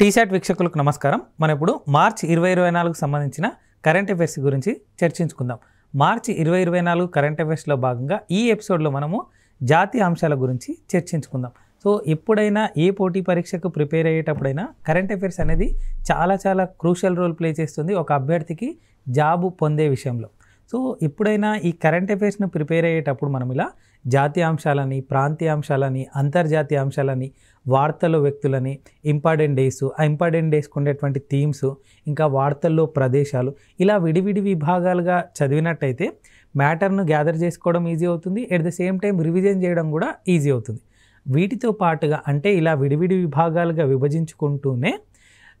టీశాట్ వీక్షకులకు నమస్కారం మనం ఇప్పుడు మార్చి ఇరవై ఇరవై నాలుగు సంబంధించిన కరెంట్ అఫైర్స్ గురించి చర్చించుకుందాం మార్చి ఇరవై ఇరవై నాలుగు కరెంట్ అఫైర్స్లో భాగంగా ఈ ఎపిసోడ్లో మనము జాతీయ అంశాల గురించి చర్చించుకుందాం సో ఎప్పుడైనా ఏ పోటీ పరీక్షకు ప్రిపేర్ అయ్యేటప్పుడైనా కరెంట్ అఫేర్స్ అనేది చాలా చాలా క్రూషియల్ రోల్ ప్లే చేస్తుంది ఒక అభ్యర్థికి జాబు పొందే విషయంలో సో ఎప్పుడైనా ఈ కరెంట్ అఫైర్స్ను ప్రిపేర్ అయ్యేటప్పుడు మనం ఇలా జాతీయ అంశాలని ప్రాంతీయ అంశాలని అంతర్జాతీయ అంశాలని వార్తలు వ్యక్తులని ఇంపార్టెంట్ డేస్ ఆ ఇంపార్టెంట్ డేస్కి ఉండేటువంటి థీమ్స్ ఇంకా వార్తల్లో ప్రదేశాలు ఇలా విడివిడి విభాగాలుగా చదివినట్టయితే మ్యాటర్ను గ్యాదర్ చేసుకోవడం ఈజీ అవుతుంది at the same time revision చేయడం కూడా ఈజీ అవుతుంది వీటితో పాటుగా అంటే ఇలా విడివిడి విభాగాలుగా విభజించుకుంటూనే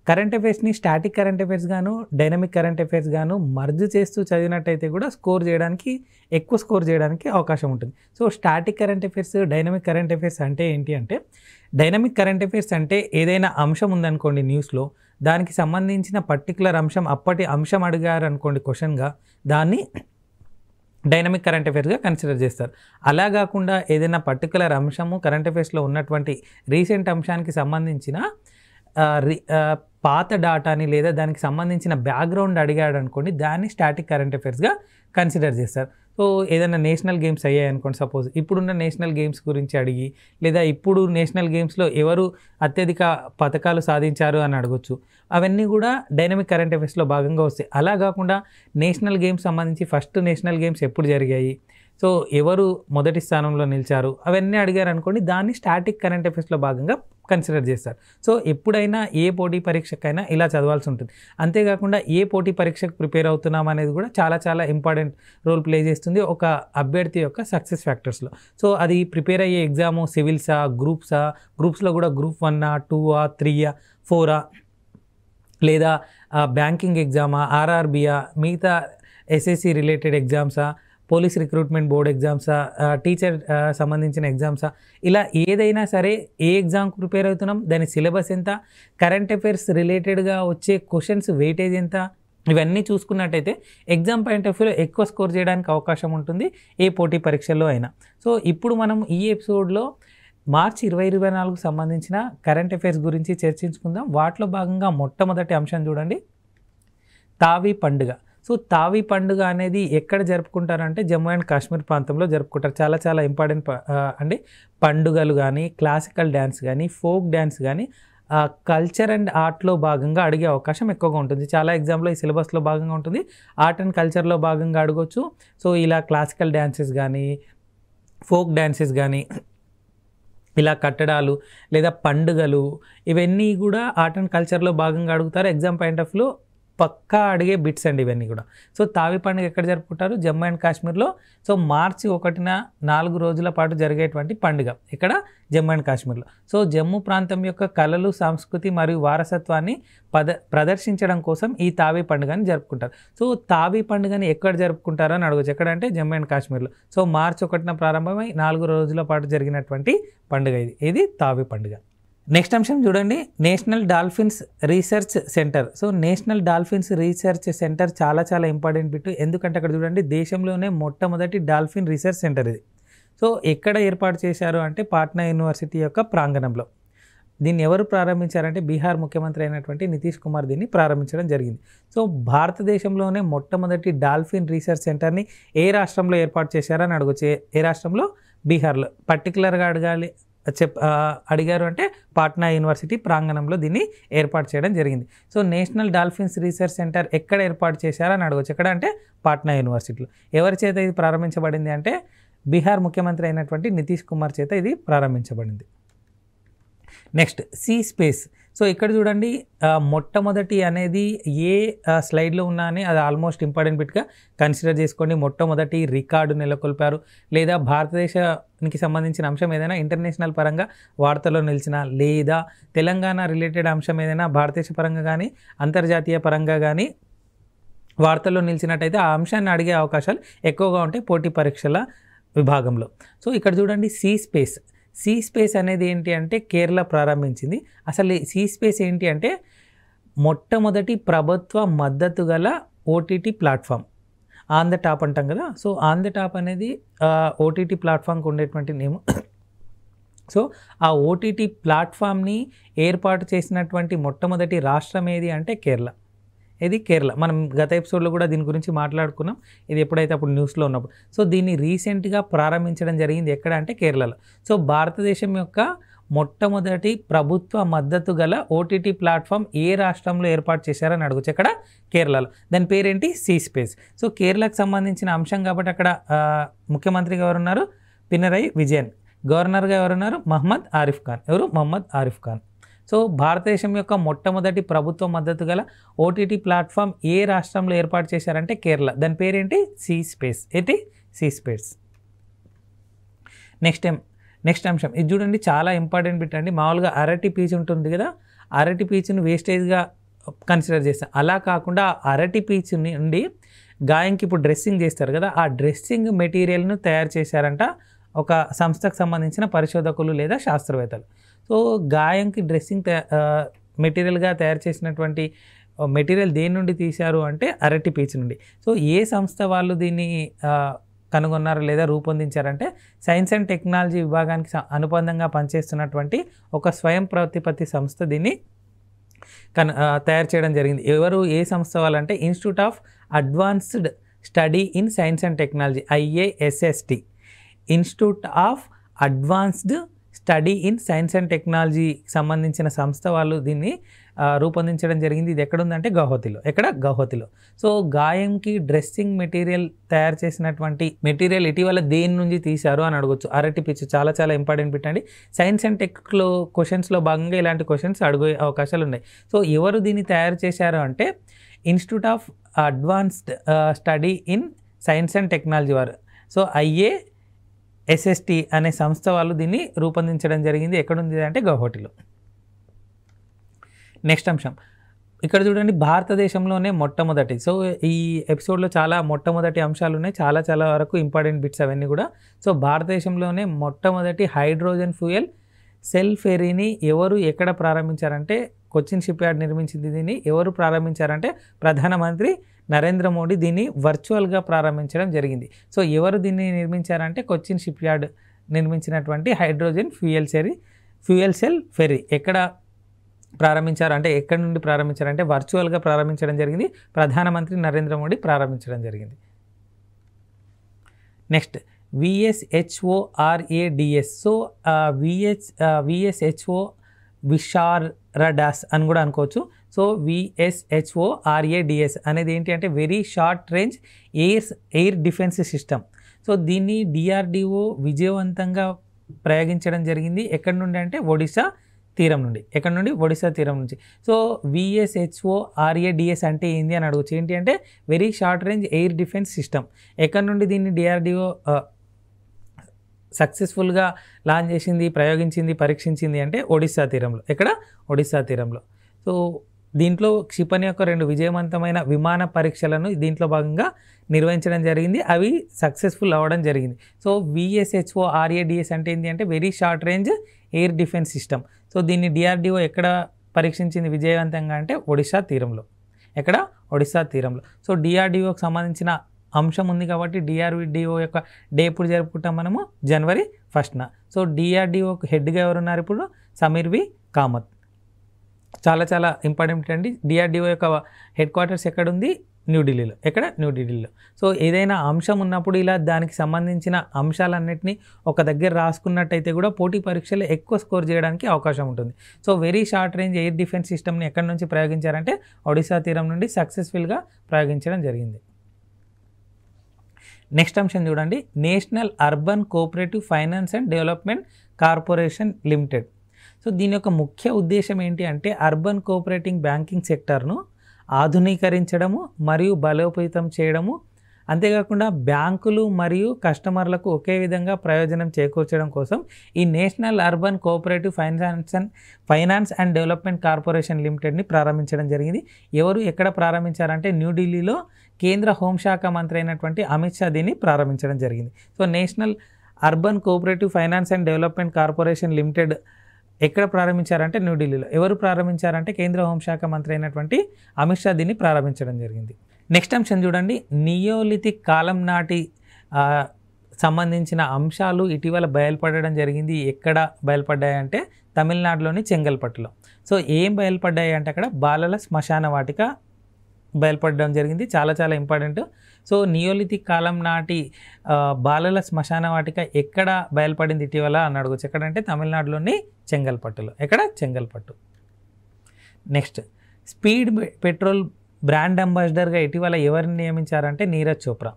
కరెంట్ అఫైర్స్ని స్టాటిక్ కరెంట్ అఫైర్స్ గాను డైనమిక్ కరెంట్ అఫైర్స్ గాను మర్జ్ చేస్తూ చదివినట్టయితే కూడా స్కోర్ చేయడానికి ఎక్కువ స్కోర్ చేయడానికి అవకాశం ఉంటుంది so static current affairs dynamic current affairs అంటే ఏంటి అంటే డైనమిక్ కరెంట్ అఫైర్స్ అంటే ఏదైనా అంశం ఉందనుకోండి న్యూస్లో దానికి సంబంధించిన పర్టికులర్ అంశం అప్పటి అంశం అడిగారు అనుకోండి క్వశ్చన్గా దాన్ని డైనమిక్ కరెంట్ అఫైర్స్గా కన్సిడర్ చేస్తారు అలా కాకుండా ఏదైనా పర్టికులర్ అంశము కరెంట్ అఫైర్స్లో ఉన్నటువంటి రీసెంట్ అంశానికి సంబంధించిన పాత డాటాని లేదా దానికి సంబంధించిన బ్యాక్గ్రౌండ్ అడిగాడు అనుకోండి దాన్ని స్టాటిక్ కరెంట్ అఫేర్స్గా కన్సిడర్ చేస్తారు సో ఏదైనా నేషనల్ గేమ్స్ అయ్యాయి అనుకోండి సపోజ్ ఇప్పుడున్న నేషనల్ గేమ్స్ గురించి అడిగి లేదా ఇప్పుడు నేషనల్ గేమ్స్లో ఎవరు అత్యధిక పథకాలు సాధించారు అని అడగొచ్చు అవన్నీ కూడా డైనమిక్ కరెంట్ అఫేర్స్లో భాగంగా వస్తాయి అలా కాకుండా నేషనల్ గేమ్స్ సంబంధించి ఫస్ట్ నేషనల్ గేమ్స్ ఎప్పుడు జరిగాయి సో ఎవరు మొదటి స్థానంలో నిలిచారు అవన్నీ అడిగారు అనుకోండి దాన్ని స్టాటిక్ కరెంట్ అఫేర్స్లో భాగంగా కన్సిడర్ చేస్తారు సో ఎప్పుడైనా ఏ పోటీ పరీక్షకైనా ఇలా చదవాల్సి ఉంటుంది అంతేకాకుండా ఏ పోటీ పరీక్షకు ప్రిపేర్ అవుతున్నాం అనేది కూడా చాలా చాలా ఇంపార్టెంట్ రోల్ ప్లే చేస్తుంది ఒక అభ్యర్థి యొక్క సక్సెస్ ఫ్యాక్టర్స్లో సో అది ప్రిపేర్ అయ్యే ఎగ్జాము సివిల్సా గ్రూప్సా గ్రూప్స్లో కూడా గ్రూప్ వన్నా టూఆ త్రీయా ఫోరా లేదా బ్యాంకింగ్ ఎగ్జామా ఆర్ఆర్బియా మిగతా ఎస్ఎస్సి రిలేటెడ్ ఎగ్జామ్సా పోలీస్ రిక్రూట్మెంట్ బోర్డ్ ఎగ్జామ్సా టీచర్ సంబంధించిన ఎగ్జామ్సా ఇలా ఏదైనా సరే ఏ ఎగ్జామ్ ప్రిపేర్ అవుతున్నాం దాని సిలబస్ ఎంత కరెంట్ అఫైర్స్ రిలేటెడ్గా వచ్చే క్వశ్చన్స్ వెయిటేజ్ ఎంత ఇవన్నీ చూసుకున్నట్టయితే ఎగ్జామ్ పాయింట్ ఆఫ్ వ్యూలో ఎక్కువ స్కోర్ చేయడానికి అవకాశం ఉంటుంది ఏ పోటీ పరీక్షల్లో అయినా సో ఇప్పుడు మనం ఈ ఎపిసోడ్లో మార్చి ఇరవై ఇరవై నాలుగు సంబంధించిన కరెంట్ అఫైర్స్ గురించి చర్చించుకుందాం వాటిలో భాగంగా మొట్టమొదటి అంశం చూడండి తావి పండుగ సో తావి పండుగ అనేది ఎక్కడ జరుపుకుంటారంటే జమ్మూ అండ్ కాశ్మీర్ ప్రాంతంలో జరుపుకుంటారు చాలా చాలా ఇంపార్టెంట్ అంటే పండుగలు కానీ క్లాసికల్ డ్యాన్స్ కానీ ఫోక్ డ్యాన్స్ కానీ కల్చర్ అండ్ ఆర్ట్లో భాగంగా అడిగే అవకాశం ఎక్కువగా ఉంటుంది చాలా ఎగ్జామ్లో ఈ సిలబస్లో భాగంగా ఉంటుంది ఆర్ట్ అండ్ కల్చర్లో భాగంగా అడగవచ్చు సో ఇలా క్లాసికల్ డ్యాన్సెస్ కానీ ఫోక్ డ్యాన్సెస్ కానీ ఇలా కట్టడాలు లేదా పండుగలు ఇవన్నీ కూడా ఆర్ట్ అండ్ కల్చర్లో భాగంగా అడుగుతారు ఎగ్జామ్ పాయింట్ ఆఫ్ పక్కా అడిగే బిట్స్ అండి ఇవన్నీ కూడా సో తావి పండుగ ఎక్కడ జరుపుకుంటారు జమ్మూ అండ్ కాశ్మీర్లో సో మార్చి ఒకటిన నాలుగు రోజుల పాటు జరిగేటువంటి పండుగ ఇక్కడ జమ్మూ అండ్ కాశ్మీర్లో సో జమ్మూ ప్రాంతం యొక్క కళలు సంస్కృతి మరియు వారసత్వాన్ని పద ప్రదర్శించడం కోసం ఈ తావి పండుగని జరుపుకుంటారు సో తావి పండుగని ఎక్కడ అని అడగచ్చు ఎక్కడంటే జమ్మూ అండ్ కాశ్మీర్లో సో మార్చి ఒకటిన ప్రారంభమై నాలుగు రోజుల పాటు జరిగినటువంటి పండుగ ఇది ఇది తావి పండుగ నెక్స్ట్ అంశం చూడండి national dolphins research centre so national dolphins research centre చాలా చాలా ఇంపార్టెంట్ బిట్టు ఎందుకంటే అక్కడ చూడండి దేశంలోనే మొట్టమొదటి డాల్ఫిన్ రీసెర్చ్ సెంటర్ ఇది సో ఎక్కడ ఏర్పాటు చేశారు అంటే పాట్నా యూనివర్సిటీ యొక్క ప్రాంగణంలో దీన్ని ఎవరు ప్రారంభించారంటే బీహార్ ముఖ్యమంత్రి అయినటువంటి నితీష్ కుమార్ దీన్ని ప్రారంభించడం జరిగింది సో భారతదేశంలోనే మొట్టమొదటి డాల్ఫిన్ రీసెర్చ్ సెంటర్ని ఏ రాష్ట్రంలో ఏర్పాటు చేశారని అడగచ్చు ఏ రాష్ట్రంలో బీహార్లో పర్టికులర్గా అడగాలి చెప్ అడిగారు అంటే పాట్నా యూనివర్సిటీ ప్రాంగణంలో దీన్ని ఏర్పాటు చేయడం జరిగింది so national dolphins research centre ఎక్కడ ఏర్పాటు చేశారని అడగవచ్చు ఎక్కడ అంటే పాట్నా యూనివర్సిటీలో ఎవరి చేత ఇది ప్రారంభించబడింది అంటే బీహార్ ముఖ్యమంత్రి అయినటువంటి నితీష్ కుమార్ చేత ఇది ప్రారంభించబడింది నెక్స్ట్ సీ స్పేస్ సో ఇక్కడ చూడండి మొట్టమొదటి అనేది ఏ స్లైడ్లో ఉన్నా అని అది ఆల్మోస్ట్ ఇంపార్టెంట్ బిట్గా కన్సిడర్ చేసుకోండి మొట్టమొదటి రికార్డు నెలకొల్పారు లేదా భారతదేశానికి సంబంధించిన అంశం ఏదైనా ఇంటర్నేషనల్ పరంగా వార్తల్లో నిలిచిన లేదా తెలంగాణ రిలేటెడ్ అంశం ఏదైనా భారతదేశ పరంగా కానీ అంతర్జాతీయ పరంగా కానీ వార్తల్లో నిలిచినట్టయితే ఆ అంశాన్ని అడిగే అవకాశాలు ఎక్కువగా ఉంటాయి పోటీ పరీక్షల విభాగంలో సో ఇక్కడ చూడండి సీ స్పేస్ సీ స్పేస్ అనేది ఏంటి అంటే కేరళ ప్రారంభించింది అసలు సీ స్పేస్ ఏంటి అంటే మొట్టమొదటి ప్రభుత్వ మద్దతు గల OTT platform on the top అంటాం కదా సో ఆన్ ద టాప్ అనేది ఓటీటీ ప్లాట్ఫామ్కి ఉండేటువంటి నేమ్ సో ఆ ఓటీటీ ప్లాట్ఫామ్ని ఏర్పాటు చేసినటువంటి మొట్టమొదటి రాష్ట్రం ఏది అంటే కేరళ ఇది కేరళ మనం గత ఎపిసోడ్లో కూడా దీని గురించి మాట్లాడుకున్నాం ఇది ఎప్పుడైతే అప్పుడు న్యూస్లో ఉన్నప్పుడు సో దీన్ని రీసెంట్గా ప్రారంభించడం జరిగింది ఎక్కడ అంటే కేరళలో సో భారతదేశం యొక్క మొట్టమొదటి ప్రభుత్వ మద్దతు గల ఓటీటీ ప్లాట్ఫామ్ ఏ రాష్ట్రంలో ఏర్పాటు చేశారని అడగచ్చు అక్కడ కేరళలో దాని పేరేంటి సీ స్పేస్ సో కేరళకు సంబంధించిన అంశం కాబట్టి అక్కడ ముఖ్యమంత్రిగా ఎవరున్నారు పినరై విజయన్ గవర్నర్గా ఎవరున్నారు మహమ్మద్ ఆరిఫ్ ఖాన్ ఎవరు మహమ్మద్ ఆరిఫ్ ఖాన్ సో భారతదేశం యొక్క మొట్టమొదటి ప్రభుత్వ మద్దతు గల ఓటీటీ ప్లాట్ఫామ్ ఏ రాష్ట్రంలో ఏర్పాటు చేశారంటే కేరళ దాని పేరేంటి సీ స్పేస్ ఏంటి C Space next time next అంశం ఇది చూడండి చాలా ఇంపార్టెంట్ బిట్ అండి మామూలుగా అరటి పీచు ఉంటుంది కదా అరటి పీచును వేస్టేజ్గా కన్సిడర్ చేస్తాం అలా కాకుండా అరటి పీచు నుండి గాయంకి ఇప్పుడు డ్రెస్సింగ్ చేస్తారు కదా ఆ డ్రెస్సింగ్ మెటీరియల్ను తయారు చేశారంట ఒక సంస్థకు సంబంధించిన పరిశోధకులు లేదా శాస్త్రవేత్తలు సో గాయంకి డ్రెస్సింగ్ మెటీరియల్గా తయారు చేసినటువంటి మెటీరియల్ దేని నుండి తీశారు అంటే అరటి పీచు నుండి సో ఏ సంస్థ వాళ్ళు దీన్ని కనుగొన్నారు లేదా రూపొందించారంటే సైన్స్ అండ్ టెక్నాలజీ విభాగానికి అనుబంధంగా పనిచేస్తున్నటువంటి ఒక స్వయం ప్రతిపత్తి సంస్థ దీన్ని కన్ తయారు చేయడం జరిగింది ఎవరు ఏ సంస్థ వాళ్ళంటే Institute of Advanced Study in Science and Technology IASST Institute of Advanced Study in Science and Technology సంబంధించిన సంస్థ వాళ్ళు దీన్ని రూపొందించడం జరిగింది ఇది ఎక్కడుందంటే గౌహతిలో ఎక్కడ గౌహతిలో సో గాయంకి డ్రెస్సింగ్ మెటీరియల్ తయారు చేసినటువంటి మెటీరియల్ ఇటీవల దేని నుంచి తీశారు అని అడగొచ్చు అరటి పిచ్చు చాలా చాలా ఇంపార్టెంట్ పెట్టండి సైన్స్ అండ్ టెక్లో క్వశ్చన్స్లో భాగంగా ఇలాంటి క్వశ్చన్స్ అడిగే అవకాశాలు ఉన్నాయి సో ఎవరు దీన్ని తయారు చేశారు అంటే Institute of Advanced Study in Science and Technology వారు సో ఐఏ ఎస్ఎస్టి అనే సంస్థ వాళ్ళు దీన్ని రూపొందించడం జరిగింది ఎక్కడుంది అంటే గౌహటిలో నెక్స్ట్ అంశం ఇక్కడ చూడండి భారతదేశంలోనే మొట్టమొదటి సో ఈ ఎపిసోడ్లో చాలా మొట్టమొదటి అంశాలు ఉన్నాయి చాలా చాలా వరకు ఇంపార్టెంట్ బిట్స్ అవన్నీ కూడా సో భారతదేశంలోనే మొట్టమొదటి హైడ్రోజన్ ఫ్యూయల్ సెల్ ఫెరీని ఎవరు ఎక్కడ ప్రారంభించారంటే కొచ్చిన్ షిప్ యార్డ్ నిర్మించింది దీన్ని ఎవరు ప్రారంభించారంటే ప్రధానమంత్రి నరేంద్ర మోడీ దీన్ని వర్చువల్గా ప్రారంభించడం జరిగింది సో ఎవరు దీన్ని నిర్మించారంటే కొచ్చిన్ షిప్ యార్డ్ నిర్మించినటువంటి హైడ్రోజన్ ఫ్యూయల్ సెరీ ఫ్యూయల్ సెల్ ఫెర్రీ ఎక్కడ ప్రారంభించారు అంటే ఎక్కడి నుండి ప్రారంభించారంటే వర్చువల్గా ప్రారంభించడం జరిగింది ప్రధానమంత్రి నరేంద్ర మోడీ ప్రారంభించడం జరిగింది next VSHORADS so VH VSHO VSHORADS అని కూడా అనుకోవచ్చు సో విఎస్హెచ్ఓ ఆర్ఏడిఎస్ అనేది ఏంటి అంటే very short range air air defence system so దీన్ని డిఆర్డిఓ విజయవంతంగా ప్రయోగించడం జరిగింది ఎక్కడి నుండి అంటే ఒడిశా తీరం నుండి ఎక్కడ నుండి ఒడిశా తీరం నుంచి సో విఎస్హెచ్ఓ ఆర్ఏడిఎస్ అంటే ఏంది అని అడగచ్చు ఏంటి అంటే very short range air defence system ఎక్కడ నుండి దీన్ని డిఆర్డిఓ సక్సెస్ఫుల్గా లాంచ్ చేసింది ప్రయోగించింది పరీక్షించింది అంటే ఒడిశా తీరంలో ఎక్కడ ఒడిశా తీరంలో సో దీంట్లో క్షిపణి యొక్క రెండు విజయవంతమైన విమాన పరీక్షలను దీంట్లో భాగంగా నిర్వహించడం జరిగింది అవి సక్సెస్ఫుల్ అవ్వడం జరిగింది సో విఎస్హెచ్ఓ ఆర్ఏడిఎస్ అంటే ఏంటి అంటే very short range air defence system so దీన్ని డిఆర్డిఓ ఎక్కడ పరీక్షించింది విజయవంతంగా అంటే ఒడిశా తీరంలో ఎక్కడ ఒడిశా తీరంలో సో డిఆర్డిఓకి సంబంధించిన అంశం ఉంది కాబట్టి డిఆర్డిఓ యొక్క డే ఎప్పుడు జరుపుకుంటాం మనము జనవరి ఫస్ట్న సో డిఆర్డిఓ హెడ్గా ఎవరున్నారు ఇప్పుడు సమీర్ వి కామత్ చాలా చాలా ఇంపార్టెంట్ అండి డిఆర్డిఓ యొక్క హెడ్ క్వార్టర్స్ ఎక్కడ ఉంది న్యూఢిల్లీలో ఎక్కడ న్యూఢిల్లీలో సో ఏదైనా అంశం ఉన్నప్పుడు ఇలా దానికి సంబంధించిన అంశాలన్నింటినీ ఒక దగ్గర రాసుకున్నట్టయితే కూడా పోటీ పరీక్షలు ఎక్కువ స్కోర్ చేయడానికి అవకాశం ఉంటుంది so very short range air defence సిస్టమ్ని ఎక్కడి నుంచి ప్రయోగించారంటే ఒడిశా తీరం నుండి సక్సెస్ఫుల్గా ప్రయోగించడం జరిగింది నెక్స్ట్ అంశం చూడండి national urban cooperative finance and development corporation limited so దీని యొక్క ముఖ్య ఉద్దేశం ఏంటి అంటే అర్బన్ కోఆపరేటింగ్ బ్యాంకింగ్ సెక్టర్ను ఆధునీకరించడము మరియు బలోపేతం చేయడము అంతేకాకుండా బ్యాంకులు మరియు కస్టమర్లకు ఒకే విధంగా ప్రయోజనం చేకూర్చడం కోసం ఈ national urban cooperative finance and finance and development corporation లిమిటెడ్ని ప్రారంభించడం జరిగింది ఎవరు ఎక్కడ ప్రారంభించారంటే న్యూఢిల్లీలో కేంద్ర హోంశాఖ మంత్రి అయినటువంటి అమిత్ షా దీన్ని ప్రారంభించడం జరిగింది so national urban cooperative finance and development corporation limited ఎక్కడ ప్రారంభించారంటే న్యూఢిల్లీలో ఎవరు ప్రారంభించారంటే కేంద్ర హోంశాఖ మంత్రి అయినటువంటి అమిత్ షా దీన్ని ప్రారంభించడం జరిగింది నెక్స్ట్ అంశం చూడండి నియోలిథిక్ కాలం నాటి సంబంధించిన అంశాలు ఇటీవల బయలుపడడం జరిగింది ఎక్కడ బయలుపడ్డాయంటే తమిళనాడులోని చెంగల్పట్టులో సో ఏం బయలుపడ్డాయి అంటే అక్కడ బాలల శ్మశాన వాటిక బయలుపడడం జరిగింది చాలా చాలా ఇంపార్టెంట్ సో నియోలిథిక్ కాలం నాటి బాలల శ్మశాన వాటిక ఎక్కడ బయలుపడింది ఇటీవల అని అడగచ్చు ఎక్కడంటే తమిళనాడులోని చెంగల్పట్టులో ఎక్కడ Chengalpattu next speed petrol brand అంబాసిడర్గా ఇటీవల ఎవరిని నియమించారంటే నీరజ్ చోప్రా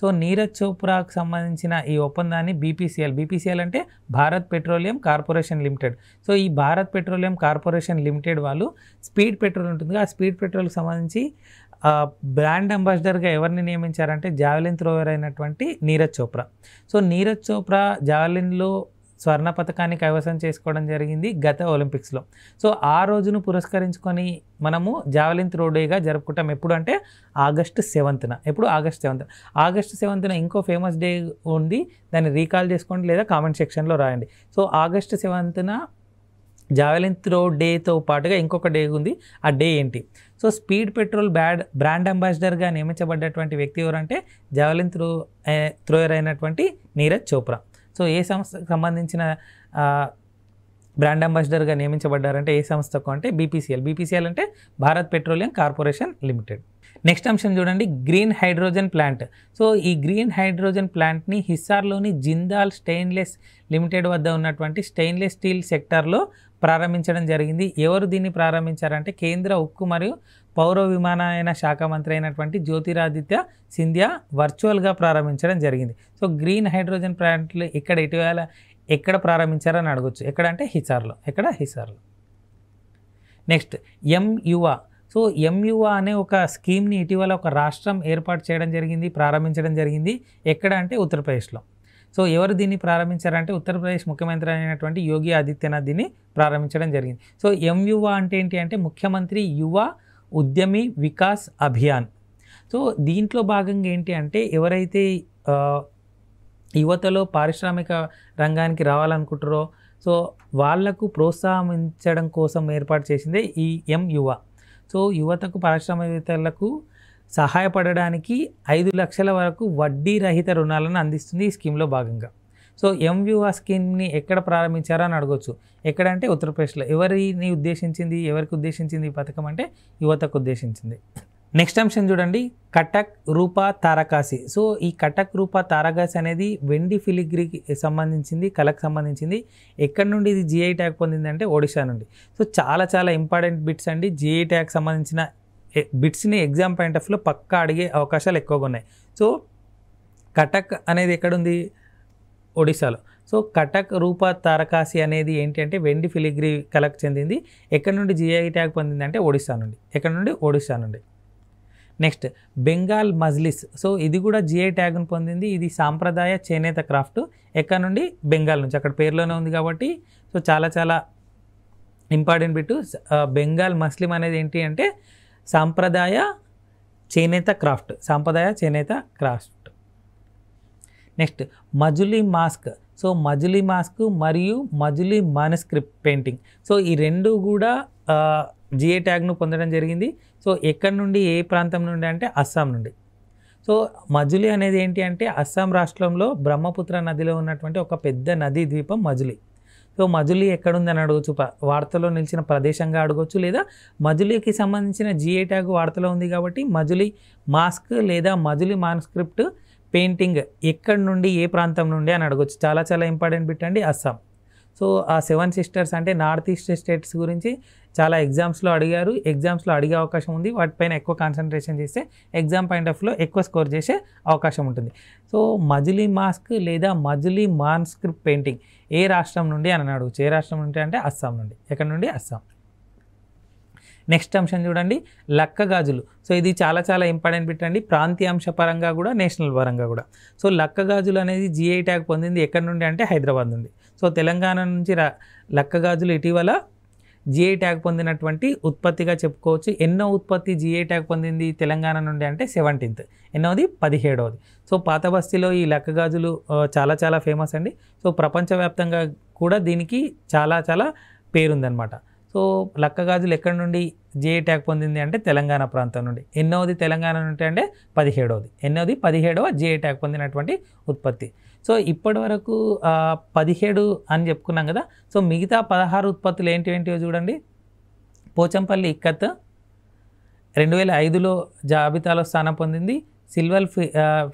సో నీరజ్ చోప్రాకు సంబంధించిన ఈ ఒప్పందాన్ని బీపీసీఎల్ బీపీసీఎల్ అంటే Bharat petroleum corporation limited so ఈ భారత్ పెట్రోలియం కార్పొరేషన్ లిమిటెడ్ వాళ్ళు స్పీడ్ పెట్రోల్ ఉంటుంది ఆ స్పీడ్ పెట్రోల్కి సంబంధించి బ్రాండ్ అంబాసిడర్గా ఎవరిని నియమించారంటే జావెలిన్ థ్రోవర్ అయినటువంటి నీరజ్ చోప్రా సో నీరజ్ చోప్రా జావెలిన్లో స్వర్ణ పథకాన్ని కైవసం చేసుకోవడం జరిగింది గత ఒలింపిక్స్లో సో ఆ రోజును పురస్కరించుకొని మనము జావలిన్ త్రో డేగా జరుపుకుంటాం ఎప్పుడు అంటే ఆగస్టు సెవెంత్న ఎప్పుడు ఆగస్ట్ సెవెంత్ ఆగస్ట్ సెవెంత్న ఇంకో ఫేమస్ డే ఉంది దాన్ని రీకాల్ చేసుకోండి లేదా కామెంట్ సెక్షన్లో రాయండి సో ఆగస్ట్ సెవెంత్న జావెలిన్ త్రో డేతో పాటుగా ఇంకొక డే ఉంది ఆ డే ఏంటి so speed petrol bad brand అంబాసిడర్గా నియమించబడ్డటువంటి వ్యక్తి ఎవరంటే జావెలిన్ త్రో త్రోయర్ అయినటువంటి నీరజ్ చోప్రా సో ఏ సంస్థకు సంబంధించిన బ్రాండ్ అంబాసిడర్గా నియమించబడ్డారంటే ఏ సంస్థకు అంటే బీపీసీఎల్ బీపీసీఎల్ అంటే Bharat petroleum corporation limited next అంశం చూడండి గ్రీన్ హైడ్రోజన్ ప్లాంట్ సో ఈ గ్రీన్ హైడ్రోజన్ ప్లాంట్ని హిస్సార్లోని జిందాల్ స్టెయిన్లెస్ లిమిటెడ్ వద్ద ఉన్నటువంటి స్టెయిన్లెస్ స్టీల్ సెక్టార్లో ప్రారంభించడం జరిగింది ఎవరు దీన్ని ప్రారంభించారంటే కేంద్ర ఉక్కు మరియు పౌర విమానయాన శాఖ మంత్రి అయినటువంటి జ్యోతిరాదిత్య సింధియా వర్చువల్గా ప్రారంభించడం జరిగింది సో గ్రీన్ హైడ్రోజన్ ప్లాంట్లు ఇక్కడ ఇటీవల ఎక్కడ ప్రారంభించారని అడగొచ్చు ఎక్కడ అంటే హిసార్లో ఎక్కడ హిసార్లో నెక్స్ట్ ఎంయువా సో ఎంయువా అనే ఒక స్కీమ్ని ఇటీవల ఒక రాష్ట్రం ఏర్పాటు చేయడం జరిగింది ప్రారంభించడం జరిగింది ఎక్కడ అంటే ఉత్తరప్రదేశ్లో సో ఎవరు దీన్ని ప్రారంభించారంటే ఉత్తరప్రదేశ్ ముఖ్యమంత్రి అయినటువంటి యోగి ఆదిత్యనాథ్ దీన్ని ప్రారంభించడం జరిగింది సో ఎంయువా అంటే ఏంటి అంటే ముఖ్యమంత్రి యువ ఉద్యమి వికాస్ అభియాన్ సో దీంట్లో భాగంగా ఏంటి అంటే ఎవరైతే యువతలో పారిశ్రామిక రంగానికి రావాలనుకుంటారో సో వాళ్లకు ప్రోత్సాహించడం కోసం ఏర్పాటు చేసింది ఈ ఎం యువ సో యువతకు పారిశ్రామికలకు సహాయపడడానికి ఐదు లక్షల వరకు వడ్డీ రహిత రుణాలను అందిస్తుంది ఈ స్కీమ్లో భాగంగా సో ఎంవ్యూఆ స్కీమ్ని ఎక్కడ ప్రారంభించారో అని అడగవచ్చు ఎక్కడ అంటే ఉత్తరప్రదేశ్లో ఎవరిని ఉద్దేశించింది ఎవరికి ఉద్దేశించింది ఈ పథకం అంటే యువతకు ఉద్దేశించింది నెక్స్ట్ అంశం చూడండి కటక్ రూపా తారకాసి సో ఈ కటక్ రూపా తారకాసి అనేది వెండి ఫిలిగ్రీకి సంబంధించింది కళకు సంబంధించింది ఎక్కడి నుండి ఇది జిఐ ట్యాగ్ పొందింది అంటే ఒడిశా నుండి సో చాలా చాలా ఇంపార్టెంట్ బిట్స్ అండి జిఐ ట్యాగ్ సంబంధించిన బిట్స్ని ఎగ్జామ్ పాయింట్ ఆఫ్లో పక్కా అడిగే అవకాశాలు ఎక్కువగా ఉన్నాయి సో కటక్ అనేది ఎక్కడుంది ఒడిశాలో సో కటక్ రూప తారకాసి అనేది ఏంటి అంటే వెండి ఫిలిగ్రీ కలెక్ట్ చెందింది ఎక్కడి నుండి జిఐ ట్యాగ్ పొందింది అంటే ఒడిశా నుండి ఎక్కడి నుండి ఒడిశా నుండి నెక్స్ట్ బెంగాల్ మజ్లిస్ సో ఇది కూడా జిఐ ట్యాగ్ను పొందింది ఇది సాంప్రదాయ చేనేత క్రాఫ్ట్ ఎక్కడ నుండి బెంగాల్ నుంచి అక్కడ పేరులోనే ఉంది కాబట్టి సో చాలా చాలా ఇంపార్టెంట్ బిట్టు బెంగాల్ మస్లిం అనేది ఏంటి అంటే సాంప్రదాయ చేనేత క్రాఫ్ట్ సాంప్రదాయ చేనేత craft next Majuli mask so Majuli mask మరియు మజులీ మానస్క్రిప్ట్ పెయింటింగ్ సో ఈ రెండు కూడా జిఏ ట్యాగ్ను పొందడం జరిగింది సో ఎక్కడి నుండి ఏ ప్రాంతం నుండి అంటే అస్సాం నుండి సో మజులి అనేది ఏంటి అంటే అస్సాం రాష్ట్రంలో బ్రహ్మపుత్ర నదిలో ఉన్నటువంటి ఒక పెద్ద నదీ ద్వీపం మజులి సో మజులి ఎక్కడుందని అడగచ్చు వార్తలో నిలిచిన ప్రదేశంగా అడగచ్చు లేదా మజులికి సంబంధించిన జిఏ ట్యాగ్ వార్తలో ఉంది కాబట్టి మజులి మాస్క్ లేదా మజులి మాన్స్క్రిప్ట్ పెయింటింగ్ ఎక్కడి నుండి ఏ ప్రాంతం నుండి అని అడగొచ్చు చాలా చాలా ఇంపార్టెంట్ బిట్ అండి అస్సాం సో ఆ సెవెన్ సిస్టర్స్ అంటే నార్త్ ఈస్ట్ స్టేట్స్ గురించి చాలా ఎగ్జామ్స్లో అడిగారు ఎగ్జామ్స్లో అడిగే అవకాశం ఉంది వాటిపైన ఎక్కువ కాన్సన్ట్రేషన్ చేస్తే ఎగ్జామ్ పాయింట్ ఆఫ్ వ్యూలో ఎక్కువ స్కోర్ చేసే అవకాశం ఉంటుంది సో మజిలీ మాస్క్ లేదా మజిలీ మాన్స్క్రిప్ట్ పెయింటింగ్ ఏ రాష్ట్రం నుండి అని అడగచ్చు ఏ రాష్ట్రం నుండి అంటే అస్సాం నుండి ఎక్కడి నుండి అస్సాం నెక్స్ట్ అంశం చూడండి లక్క గాజులు సో ఇది చాలా చాలా ఇంపార్టెంట్ పెట్టండి అంశ పరంగా కూడా నేషనల్ పరంగా కూడా సో లక్క గాజులు అనేది జిఐ ట్యాగ్ పొందింది ఎక్కడి నుండి అంటే హైదరాబాద్ నుండి సో తెలంగాణ నుంచి రా లక్క గాజులు ఇటీవల జిఐ ట్యాగ్ పొందినటువంటి ఉత్పత్తిగా చెప్పుకోవచ్చు ఎన్నో ఉత్పత్తి జిఐ ట్యాగ్ పొందింది తెలంగాణ నుండి అంటే సెవెంటీన్త్ ఎన్నోది పదిహేడవది సో పాత బస్తీలో ఈ లక్క గాజులు చాలా చాలా ఫేమస్ అండి సో ప్రపంచవ్యాప్తంగా కూడా దీనికి చాలా చాలా పేరుందనమాట సో లక్క గాజులు ఎక్కడి నుండి జేఏ ట్యాగ్ పొందింది అంటే తెలంగాణ ప్రాంతం నుండి ఎన్నోది తెలంగాణ నుండి అంటే పదిహేడవది ఎన్నోది పదిహేడవ జేఏ ట్యాగ్ పొందినటువంటి ఉత్పత్తి సో ఇప్పటి వరకు పదిహేడు అని చెప్పుకున్నాం కదా సో మిగతా పదహారు ఉత్పత్తులు ఏంటి ఏంటివో చూడండి పోచంపల్లి ఇక్కత్ రెండు వేల ఐదులో జాబితాలో స్థానం పొందింది సిల్వర్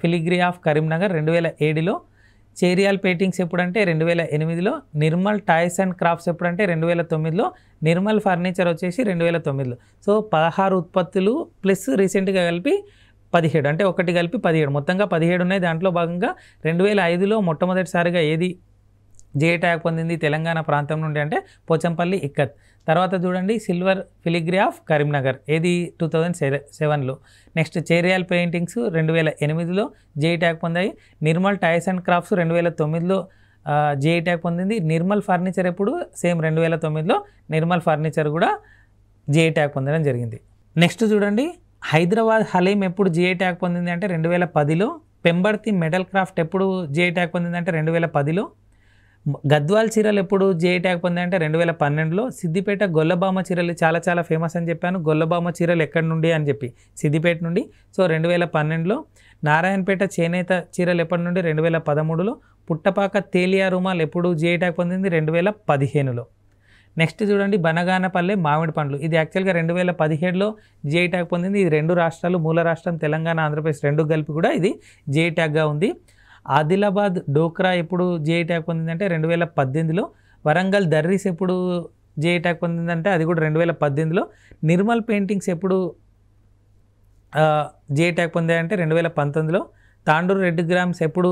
ఫిలిగ్రీ ఆఫ్ కరీంనగర్ రెండు వేల ఏడులో చేరియాల్ పెయింటింగ్స్ ఎప్పుడంటే రెండు వేల ఎనిమిదిలో నిర్మల్ టాయ్స్ అండ్ క్రాఫ్ట్స్ ఎప్పుడంటే రెండు వేల తొమ్మిదిలో నిర్మల్ ఫర్నిచర్ వచ్చేసి రెండు వేల తొమ్మిదిలో సో పదహారు ఉత్పత్తులు ప్లస్ రీసెంట్గా కలిపి పదిహేడు అంటే ఒకటి కలిపి పదిహేడు మొత్తంగా పదిహేడు ఉన్నాయి దాంట్లో భాగంగా రెండు వేల ఐదులో మొట్టమొదటిసారిగా ఏది జే ట్యాగ్ పొందింది తెలంగాణ ప్రాంతం నుండి అంటే పోచంపల్లి ఇక్కత్ తర్వాత చూడండి సిల్వర్ ఫిలిగ్రాఫ్ కరీంనగర్ ఏది టూ థౌజండ్ సెవెన్లో నెక్స్ట్ చేరియాల్ పెయింటింగ్స్ రెండు వేల ఎనిమిదిలో జేఈ ట్యాగ్ పొందాయి నిర్మల్ టైస్ అండ్ క్రాఫ్ట్స్ రెండు వేల తొమ్మిదిలో జేఈ ట్యాగ్ పొందింది నిర్మల్ ఫర్నిచర్ ఎప్పుడు సేమ్ రెండు వేల తొమ్మిదిలో నిర్మల్ ఫర్నిచర్ కూడా జేఈ ట్యాగ్ పొందడం జరిగింది నెక్స్ట్ చూడండి హైదరాబాద్ హలీం ఎప్పుడు జేఈ ట్యాగ్ పొందింది అంటే రెండు వేల పదిలో పెంబర్తి మెడల్ క్రాఫ్ట్ ఎప్పుడు జేఈ ట్యాగ్ పొందింది అంటే రెండు వేల పదిలో గద్వాల్ చీరలు ఎప్పుడు జేఏ ట్యాగ్ పొందాయంటే రెండు వేల పన్నెండులో సిద్దిపేట గొల్లబామ చీరలు చాలా చాలా ఫేమస్ అని చెప్పాను గొల్లబామ చీరలు ఎక్కడి నుండి అని చెప్పి సిద్దిపేట నుండి సో రెండు వేల పన్నెండులో నారాయణపేట చేనేత చీరలు ఎప్పటి నుండి రెండు వేల పదమూడులో పుట్టపాక తేలియా రుమాలు ఎప్పుడు జేఏ ట్యాగ్ పొందింది రెండు వేల పదిహేనులో నెక్స్ట్ చూడండి బనగానపల్లె మామిడి పండ్లు ఇది యాక్చువల్గా రెండు వేల పదిహేడులో జేఏ ట్యాగ్ పొందింది ఇది రెండు రాష్ట్రాలు మూల రాష్ట్రం తెలంగాణ ఆంధ్రప్రదేశ్ రెండు కలిపి కూడా ఇది జేఏ ట్యాగ్గా ఉంది ఆదిలాబాద్ డోక్రా ఎప్పుడు జేఈ ట్యాగ్ పొందిందంటే రెండు వేల పద్దెనిమిదిలో వరంగల్ దర్రీస్ ఎప్పుడు జేఈ ట్యాగ్ పొందిందంటే అది కూడా రెండు వేల పద్దెనిమిదిలో నిర్మల్ పెయింటింగ్స్ ఎప్పుడు జేఈ ట్యాగ్ పొందాయంటే రెండు వేల పంతొమ్మిదిలో తాండూరు రెడ్ గ్రామ్స్ ఎప్పుడు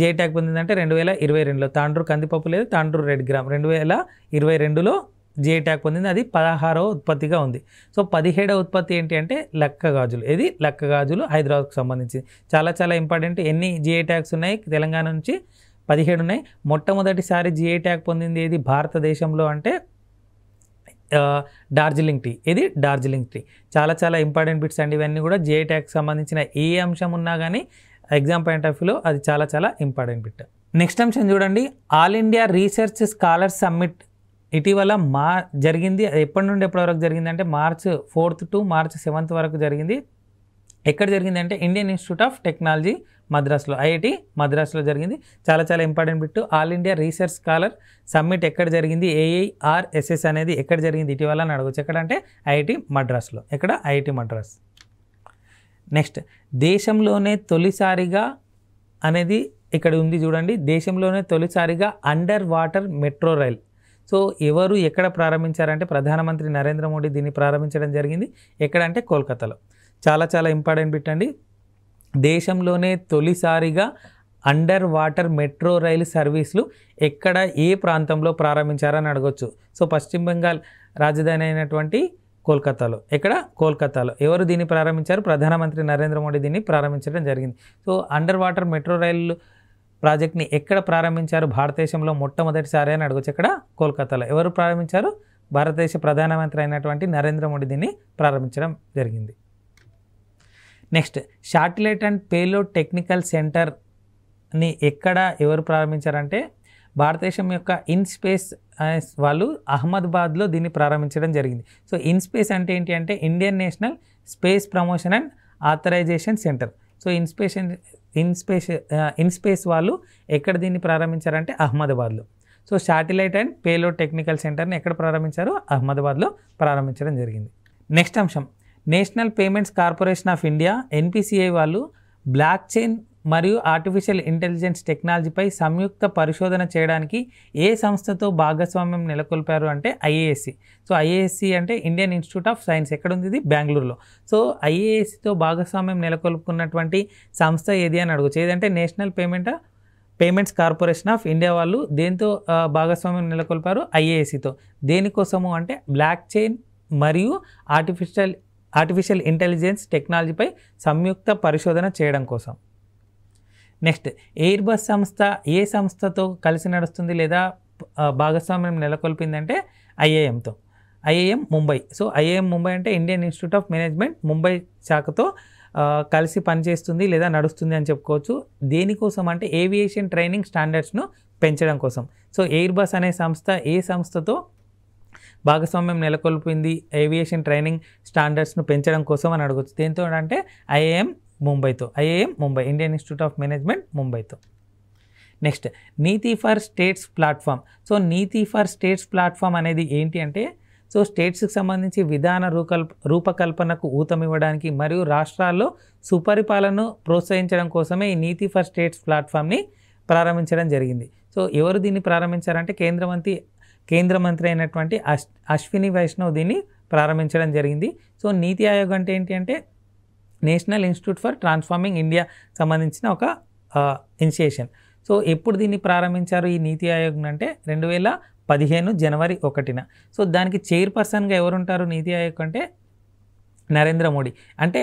జే ట్యాగ్ పొందిందంటే రెండు వేల ఇరవై రెండులో తాండ్రూరు కందిపప్పు లేదు తాండూరు రెడ్ గ్రామ్ రెండు వేల ఇరవై రెండులో జిఐ ట్యాగ్ పొందింది అది పదహారవ ఉత్పత్తిగా ఉంది సో పదిహేడవ ఉత్పత్తి ఏంటి అంటే లక్క గాజులు ఇది లక్క గాజులు హైదరాబాద్కు సంబంధించి చాలా చాలా ఇంపార్టెంట్ ఎన్ని జిఐ ట్యాక్స్ ఉన్నాయి తెలంగాణ నుంచి పదిహేడు ఉన్నాయి మొట్టమొదటిసారి జిఏ ట్యాక్ పొందింది ఏది భారతదేశంలో అంటే డార్జిలింగ్ టీ ఇది డార్జిలింగ్ టీ చాలా చాలా ఇంపార్టెంట్ బిట్స్ అండి ఇవన్నీ కూడా జిఐ ట్యాక్స్ సంబంధించిన ఏ అంశం ఉన్నా కానీ ఎగ్జామ్ పాయింట్ ఆఫ్ వ్యూలో అది చాలా చాలా ఇంపార్టెంట్ బిట్ నెక్స్ట్ అంశం చూడండి all India research scholar summit ఇటీవల మా జరిగింది ఎప్పటి నుండి ఎప్పటి వరకు జరిగిందంటే March fourth to March seventh వరకు జరిగింది ఎక్కడ జరిగిందంటే ఇండియన్ ఇన్స్టిట్యూట్ ఆఫ్ టెక్నాలజీ మద్రాస్లో ఐఐటి మద్రాస్లో జరిగింది చాలా చాలా important bit all India research scholar summit ఎక్కడ జరిగింది ఏఐఆర్ఎస్ఎస్ అనేది ఎక్కడ జరిగింది ఇటీవల అని అడగచ్చు ఎక్కడంటే ఐఐటి మద్రాస్లో ఎక్కడ ఐఐటి మద్రాస్ నెక్స్ట్ దేశంలోనే తొలిసారిగా అనేది ఇక్కడ ఉంది చూడండి దేశంలోనే తొలిసారిగా under water metro rail so ఎవరు ఎక్కడ ప్రారంభించారంటే ప్రధానమంత్రి నరేంద్ర మోడీ దీన్ని ప్రారంభించడం జరిగింది ఎక్కడ అంటే కోల్కతాలో చాలా చాలా ఇంపార్టెంట్ బిట్ అండి దేశంలోనే తొలిసారిగా అండర్ వాటర్ మెట్రో రైలు సర్వీసులు ఎక్కడ ఏ ప్రాంతంలో ప్రారంభించారని అడగొచ్చు సో పశ్చిమ బెంగాల్ రాజధాని అయినటువంటి కోల్కతాలో ఎక్కడ కోల్కతాలో ఎవరు దీన్ని ప్రారంభించారు ప్రధానమంత్రి నరేంద్ర మోడీ దీన్ని ప్రారంభించడం జరిగింది so under water metro rail ప్రాజెక్ట్ని ఎక్కడ ప్రారంభించారు భారతదేశంలో మొట్టమొదటిసారి అని అడగచ్చు ఇక్కడ కోల్కతాలో ఎవరు ప్రారంభించారు భారతదేశ ప్రధానమంత్రి అయినటువంటి నరేంద్ర మోడీ దీన్ని ప్రారంభించడం జరిగింది next satellite and payload technical సెంటర్ని ఎక్కడ ఎవరు ప్రారంభించారంటే భారతదేశం యొక్క ఇన్ స్పేస్ వాళ్ళు అహ్మదాబాద్లో దీన్ని ప్రారంభించడం జరిగింది సో ఇన్ స్పేస్ అంటే ఏంటి అంటే Indian national space promotion and authorisation centre so ఇన్స్పేషన్ ఇన్స్పేష ఇన్స్పేస్ వాళ్ళు ఎక్కడ దీన్ని ప్రారంభించారంటే అహ్మదాబాద్లో so satellite and payload technical సెంటర్ని ఎక్కడ ప్రారంభించారు అహ్మదాబాద్లో ప్రారంభించడం జరిగింది నెక్స్ట్ అంశం national payments corporation of India NPCI వాళ్ళు బ్లాక్ చైన్ మరియు ఆర్టిఫిషియల్ ఇంటెలిజెన్స్ టెక్నాలజీపై సంయుక్త పరిశోధన చేయడానికి ఏ సంస్థతో భాగస్వామ్యం నెలకొల్పారు అంటే ఐఏఎస్సి సో ఐఏఎస్సి అంటే ఇండియన్ ఇన్స్టిట్యూట్ ఆఫ్ సైన్స్ ఎక్కడ ఉంది ఇది బెంగళూరులో సో ఐఏఎస్సితో భాగస్వామ్యం నెలకొల్పుకున్నటువంటి సంస్థ ఏది అని అడగచ్చు ఏదంటే national payment payments corporation of India వాళ్ళు దేంతో భాగస్వామ్యం నెలకొల్పారు ఐఏఎస్సితో దేనికోసము అంటే బ్లాక్ చైన్ మరియు ఆర్టిఫిషియల్ ఆర్టిఫిషియల్ ఇంటెలిజెన్స్ టెక్నాలజీపై సంయుక్త పరిశోధన చేయడం కోసం నెక్స్ట్ ఎయిర్ బస్ సంస్థ ఏ సంస్థతో కలిసి నడుస్తుంది లేదా భాగస్వామ్యం నెలకొల్పిందంటే ఐఏఎంతో IIM Mumbai so IIM Mumbai అంటే Indian institute of management Mumbai శాఖతో కలిసి పనిచేస్తుంది లేదా నడుస్తుంది అని చెప్పుకోవచ్చు దేనికోసం అంటే ఏవియేషన్ ట్రైనింగ్ స్టాండర్డ్స్ను పెంచడం కోసం సో ఎయిర్ బస్ అనే సంస్థ ఏ సంస్థతో భాగస్వామ్యం నెలకొల్పింది ఏవియేషన్ ట్రైనింగ్ స్టాండర్డ్స్ను పెంచడం కోసం అని అడగచ్చు దేంతో అంటే ఐఏఎం ముంబైతో IIM Mumbai Indian institute of management ముంబైతో next NITI for states platform so NITI for states platform అనేది ఏంటి అంటే సో స్టేట్స్కి సంబంధించి విధాన రూకల్ప రూపకల్పనకు ఊతమివ్వడానికి మరియు రాష్ట్రాల్లో సుపరిపాలనను ప్రోత్సహించడం కోసమే ఈ నీతి ఫర్ స్టేట్స్ ప్లాట్ఫామ్ని ప్రారంభించడం జరిగింది సో ఎవరు దీన్ని ప్రారంభించారంటే కేంద్ర మంత్రి కేంద్ర మంత్రి అయినటువంటి అశ్విని వైష్ణవ్ దీన్ని ప్రారంభించడం జరిగింది సో నీతి ఆయోగ్ అంటే ఏంటి అంటే national institute for transforming India సంబంధించిన ఒక ఇనిషియేషన్ సో ఎప్పుడు దీన్ని ప్రారంభించారు ఈ నీతి ఆయోగ్ అంటే రెండు వేల పదిహేను జనవరి ఒకటిన సో దానికి చైర్పర్సన్గా ఎవరుంటారు నీతి ఆయోగ్ అంటే నరేంద్ర మోడీ అంటే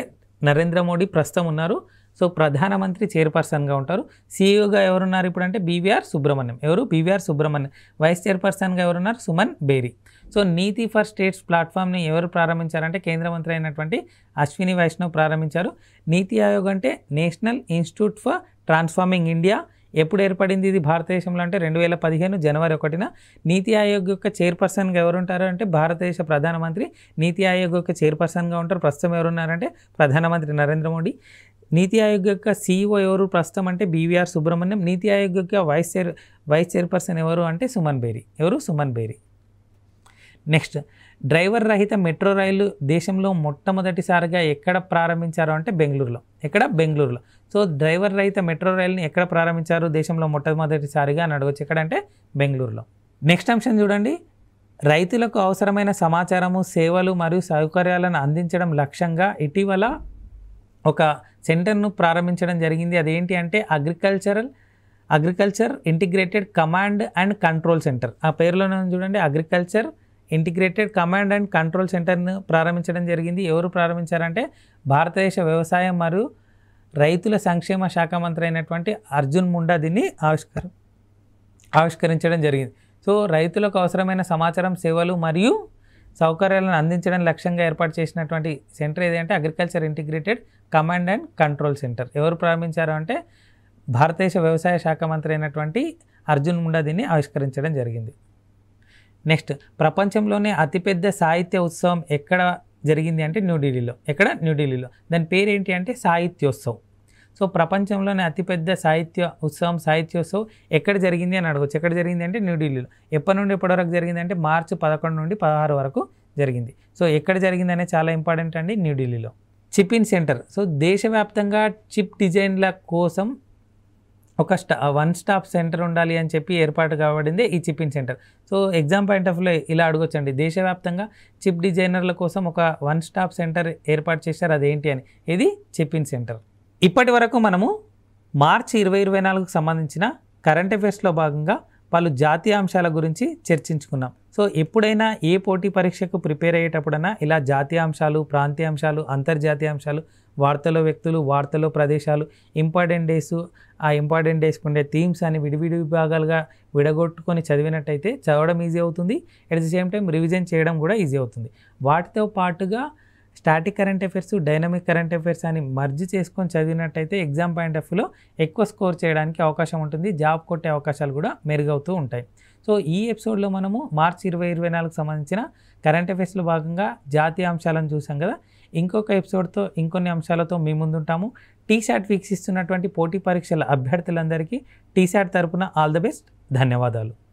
నరేంద్ర మోడీ ప్రస్తుతం ఉన్నారు సో ప్రధానమంత్రి చైర్పర్సన్గా ఉంటారు సీఈఓగా ఎవరున్నారు అంటే బీవీఆర్ సుబ్రహ్మణ్యం ఎవరు బీవీఆర్ సుబ్రహ్మణ్యం వైస్ చైర్పర్సన్గా ఎవరున్నారు Suman Bery so NITI for states ప్లాట్ఫామ్ని ఎవరు ప్రారంభించారంటే కేంద్ర మంత్రి అయినటువంటి అశ్విని వైష్ణవ్ ప్రారంభించారు నీతి ఆయోగ్ అంటే national institute for transforming India ఎప్పుడు ఏర్పడింది ఇది భారతదేశంలో అంటే రెండు వేల పదిహేను జనవరి ఒకటిన నీతి ఆయోగ్ యొక్క చైర్పర్సన్గా ఎవరుంటారు అంటే భారతదేశ ప్రధానమంత్రి నీతి ఆయోగ్ యొక్క చైర్పర్సన్గా ఉంటారు ప్రస్తుతం ఎవరున్నారంటే ప్రధానమంత్రి నరేంద్ర మోడీ నీతి ఆయోగ్ యొక్క సీఈఓ e ఎవరు ప్రస్తుతం అంటే బీవీఆర్ సుబ్రహ్మణ్యం నీతి ఆయోగ్ యొక్క వైస్ చైర్ వైస్ చైర్పర్సన్ ఎవరు అంటే సుమన్ బేరి ఎవరు సుమన్ బేరి నెక్స్ట్ డ్రైవర్ రహిత మెట్రో రైలు దేశంలో మొట్టమొదటిసారిగా ఎక్కడ ప్రారంభించారు అంటే బెంగళూరులో ఎక్కడ బెంగళూరులో సో డ్రైవర్ రహిత మెట్రో రైల్ని ఎక్కడ ప్రారంభించారు దేశంలో మొట్టమొదటిసారిగా అని అడగచ్చు ఎక్కడంటే బెంగళూరులో నెక్స్ట్ అంశం చూడండి రైతులకు అవసరమైన సమాచారము సేవలు మరియు సౌకర్యాలను అందించడం లక్ష్యంగా ఇటీవల ఒక సెంటర్ను ప్రారంభించడం జరిగింది అదేంటి అంటే agricultural agriculture integrated command and control centre ఆ పేరులోనే చూడండి agriculture integrated command and control సెంటర్ను ప్రారంభించడం జరిగింది ఎవరు ప్రారంభించారంటే భారతదేశ వ్యవసాయం మరియు రైతుల సంక్షేమ శాఖ మంత్రి అయినటువంటి అర్జున్ ముండా దీన్ని ఆవిష్కర ఆవిష్కరించడం జరిగింది సో రైతులకు అవసరమైన సమాచారం సేవలు మరియు సౌకర్యాలను అందించడం లక్ష్యంగా ఏర్పాటు చేసినటువంటి సెంటర్ ఏదంటే agriculture integrated command and control centre ఎవరు ప్రారంభించారు అంటే భారతదేశ వ్యవసాయ శాఖ మంత్రి అయినటువంటి అర్జున్ ముండా దీన్ని ఆవిష్కరించడం జరిగింది నెక్స్ట్ ప్రపంచంలోనే అతిపెద్ద సాహిత్య ఉత్సవం ఎక్కడ జరిగింది అంటే న్యూఢిల్లీలో ఎక్కడ న్యూఢిల్లీలో దాని పేరు ఏంటి అంటే సాహిత్యోత్సవం సో ప్రపంచంలోనే అతిపెద్ద సాహిత్య ఉత్సవం సాహిత్యోత్సవం ఎక్కడ జరిగింది అని అడగచ్చు ఎక్కడ జరిగింది అంటే న్యూఢిల్లీలో ఎప్పటి నుండి ఎప్పటి వరకు జరిగింది అంటే మార్చి పదకొండు నుండి పదహారు వరకు జరిగింది సో ఎక్కడ జరిగింది అనేది చాలా ఇంపార్టెంట్ అండి న్యూఢిల్లీలో చిప్పిన్ సెంటర్ సో దేశవ్యాప్తంగా చిప్ డిజైన్ల కోసం ఒక స్టా వన్ స్టాప్ సెంటర్ ఉండాలి అని చెప్పి ఏర్పాటు కాబడింది ఈ ChipIN centre so exam point of ఇలా అడగొచ్చండి దేశవ్యాప్తంగా చిప్ డిజైనర్ల కోసం ఒక వన్ స్టాప్ సెంటర్ ఏర్పాటు చేశారు అదేంటి అని ఇది చిప్పిన్ సెంటర్ ఇప్పటి వరకు మనము మార్చి ఇరవై ఇరవై నాలుగుకు సంబంధించిన కరెంట్ అఫేర్స్లో భాగంగా పలు జాతీయ అంశాల గురించి చర్చించుకున్నాం సో ఎప్పుడైనా ఏ పోటీ పరీక్షకు ప్రిపేర్ అయ్యేటప్పుడైనా ఇలా జాతీయ అంశాలు ప్రాంతీయ అంశాలు అంతర్జాతీయ అంశాలు వార్తలో వ్యక్తులు వార్తలో ప్రదేశాలు ఇంపార్టెంట్ డేస్ ఆ ఇంపార్టెంట్ డేస్కి ఉండే థీమ్స్ అని విడివిడి విభాగాలుగా విడగొట్టుకొని చదివినట్టయితే చదవడం ఈజీ అవుతుంది at the same time revision చేయడం కూడా ఈజీ అవుతుంది వాటితో పాటుగా static current affairs dynamic current affairs అని మర్జి చేసుకొని చదివినట్టయితే ఎగ్జామ్ పాయింట్ ఆఫ్ వ్యూలో ఎక్కువ స్కోర్ చేయడానికి అవకాశం ఉంటుంది జాబ్ కొట్టే అవకాశాలు కూడా మెరుగవుతూ ఉంటాయి సో ఈ ఎపిసోడ్లో మనము మార్చి ఇరవై ఇరవై నాలుగు సంబంధించిన కరెంట్ అఫైర్స్లో భాగంగా జాతీయ అంశాలను చూసాం కదా ఇంకొక ఎపిసోడ్తో ఇంకొన్ని అంశాలతో మీ ముందుంటాము టీశాట్ వీక్షిస్తున్నటువంటి పోటీ పరీక్షల అభ్యర్థులందరికీ టీశాట్ తరపున ఆల్ ద బెస్ట్ ధన్యవాదాలు